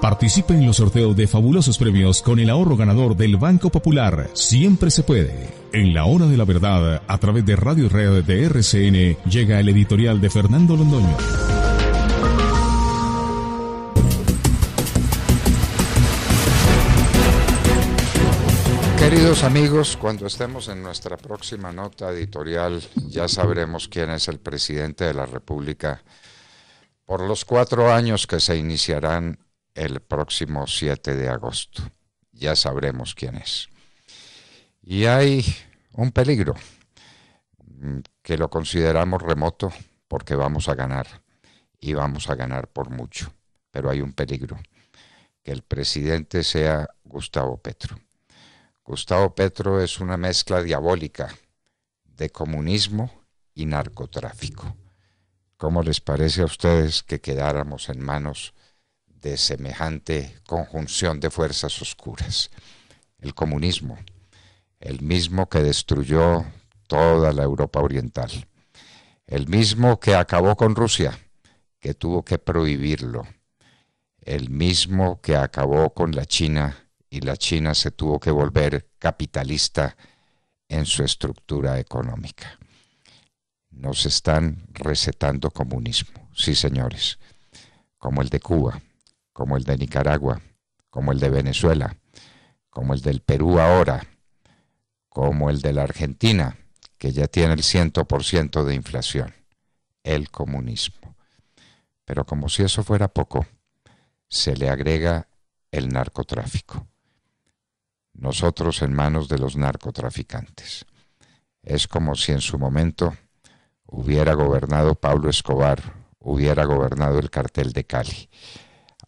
Participe en los sorteos de fabulosos premios con el ahorro ganador del Banco Popular. Siempre se puede. En la hora de la verdad, a través de Radio Red de RCN, llega el editorial de Fernando Londoño. Queridos amigos, cuando estemos en nuestra próxima nota editorial ya sabremos quién es el presidente de la República por los cuatro años que se iniciarán el próximo 7 de agosto. Ya sabremos quién es. Y hay un peligro mm, que lo consideramos remoto porque vamos a ganar y vamos a ganar por mucho. Pero hay un peligro, que el presidente sea Gustavo Petro. Gustavo Petro es una mezcla diabólica de comunismo y narcotráfico. ¿Cómo les parece a ustedes que quedáramos en manos de semejante conjunción de fuerzas oscuras? El comunismo, el mismo que destruyó toda la Europa Oriental, el mismo que acabó con Rusia, que tuvo que prohibirlo, el mismo que acabó con la China y la China se tuvo que volver capitalista en su estructura económica nos están recetando comunismo. Sí, señores, como el de Cuba, como el de Nicaragua, como el de Venezuela, como el del Perú ahora, como el de la Argentina, que ya tiene el 100% de inflación, el comunismo. Pero como si eso fuera poco, se le agrega el narcotráfico. Nosotros en manos de los narcotraficantes. Es como si en su momento hubiera gobernado Pablo Escobar, hubiera gobernado el cartel de Cali.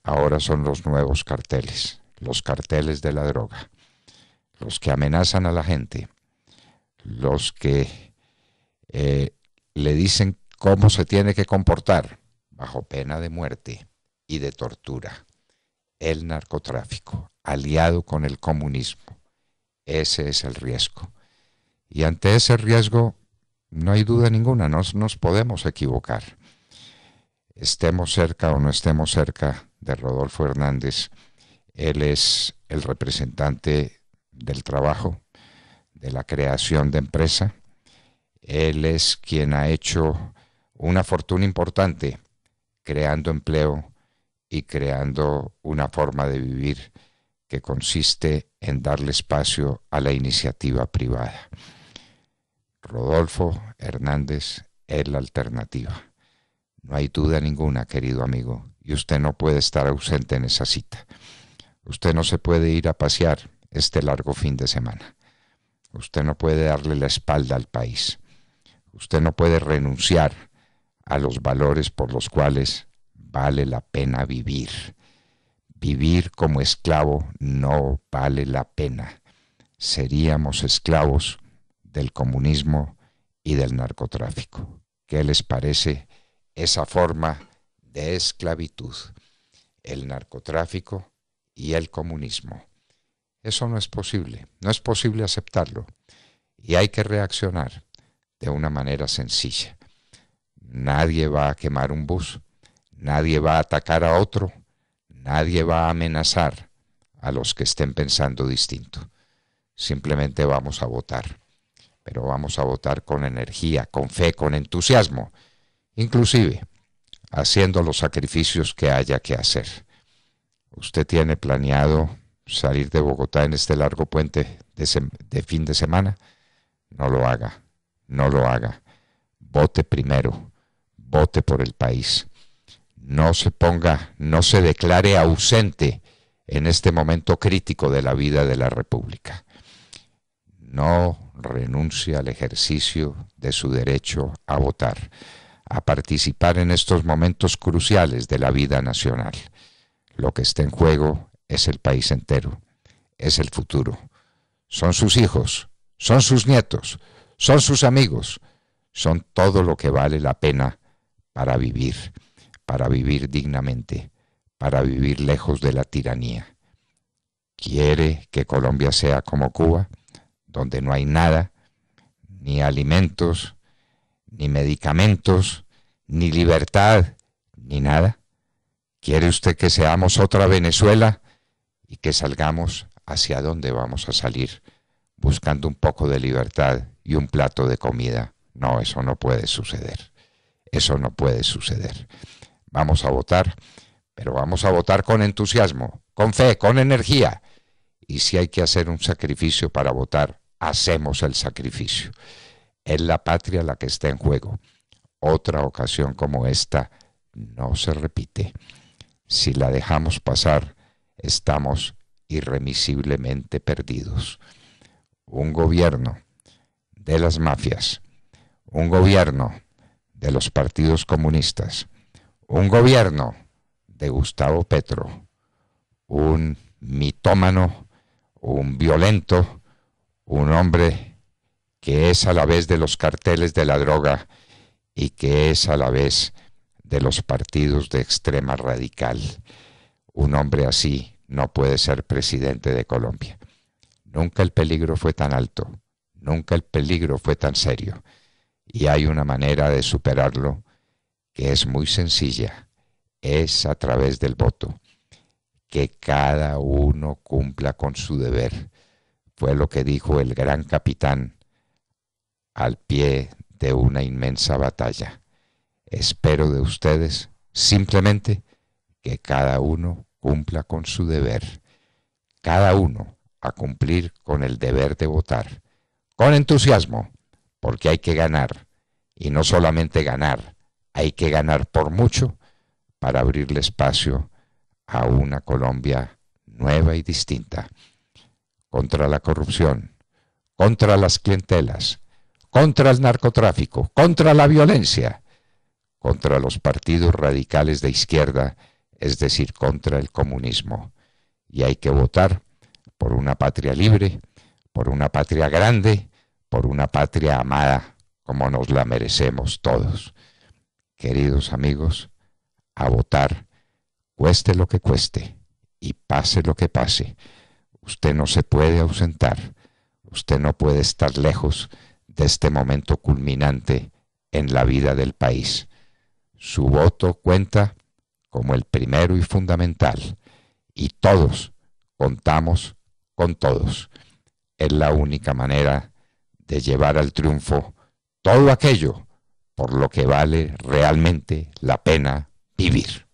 Ahora son los nuevos carteles, los carteles de la droga, los que amenazan a la gente, los que eh, le dicen cómo se tiene que comportar bajo pena de muerte y de tortura. El narcotráfico, aliado con el comunismo. Ese es el riesgo. Y ante ese riesgo no hay duda ninguna, no nos podemos equivocar. Estemos cerca o no estemos cerca de Rodolfo Hernández, él es el representante del trabajo, de la creación de empresa. Él es quien ha hecho una fortuna importante creando empleo y creando una forma de vivir que consiste en darle espacio a la iniciativa privada. Rodolfo Hernández es la alternativa. No hay duda ninguna, querido amigo, y usted no puede estar ausente en esa cita. Usted no se puede ir a pasear este largo fin de semana. Usted no puede darle la espalda al país. Usted no puede renunciar a los valores por los cuales vale la pena vivir. Vivir como esclavo no vale la pena. Seríamos esclavos del comunismo y del narcotráfico. ¿Qué les parece esa forma de esclavitud? El narcotráfico y el comunismo. Eso no es posible, no es posible aceptarlo. Y hay que reaccionar de una manera sencilla. Nadie va a quemar un bus, nadie va a atacar a otro, nadie va a amenazar a los que estén pensando distinto. Simplemente vamos a votar pero vamos a votar con energía, con fe, con entusiasmo, inclusive haciendo los sacrificios que haya que hacer. ¿Usted tiene planeado salir de Bogotá en este largo puente de, de fin de semana? No lo haga, no lo haga. Vote primero, vote por el país. No se ponga, no se declare ausente en este momento crítico de la vida de la República. No renuncia al ejercicio de su derecho a votar, a participar en estos momentos cruciales de la vida nacional. Lo que está en juego es el país entero, es el futuro. Son sus hijos, son sus nietos, son sus amigos, son todo lo que vale la pena para vivir, para vivir dignamente, para vivir lejos de la tiranía. ¿Quiere que Colombia sea como Cuba? donde no hay nada, ni alimentos, ni medicamentos, ni libertad, ni nada. ¿Quiere usted que seamos otra Venezuela y que salgamos hacia dónde vamos a salir? Buscando un poco de libertad y un plato de comida. No, eso no puede suceder. Eso no puede suceder. Vamos a votar, pero vamos a votar con entusiasmo, con fe, con energía y si hay que hacer un sacrificio para votar, hacemos el sacrificio. Es la patria la que está en juego. Otra ocasión como esta no se repite. Si la dejamos pasar, estamos irremisiblemente perdidos. Un gobierno de las mafias, un gobierno de los partidos comunistas, un gobierno de Gustavo Petro, un mitómano un violento, un hombre que es a la vez de los carteles de la droga y que es a la vez de los partidos de extrema radical. Un hombre así no puede ser presidente de Colombia. Nunca el peligro fue tan alto, nunca el peligro fue tan serio, y hay una manera de superarlo que es muy sencilla, es a través del voto que cada uno cumpla con su deber. Fue lo que dijo el gran capitán al pie de una inmensa batalla. Espero de ustedes simplemente que cada uno cumpla con su deber. Cada uno a cumplir con el deber de votar. Con entusiasmo, porque hay que ganar. Y no solamente ganar, hay que ganar por mucho para abrirle espacio a una Colombia nueva y distinta, contra la corrupción, contra las clientelas, contra el narcotráfico, contra la violencia, contra los partidos radicales de izquierda, es decir, contra el comunismo. Y hay que votar por una patria libre, por una patria grande, por una patria amada, como nos la merecemos todos. Queridos amigos, a votar cueste lo que cueste y pase lo que pase. Usted no se puede ausentar, usted no puede estar lejos de este momento culminante en la vida del país. Su voto cuenta como el primero y fundamental y todos contamos con todos. Es la única manera de llevar al triunfo todo aquello por lo que vale realmente la pena vivir.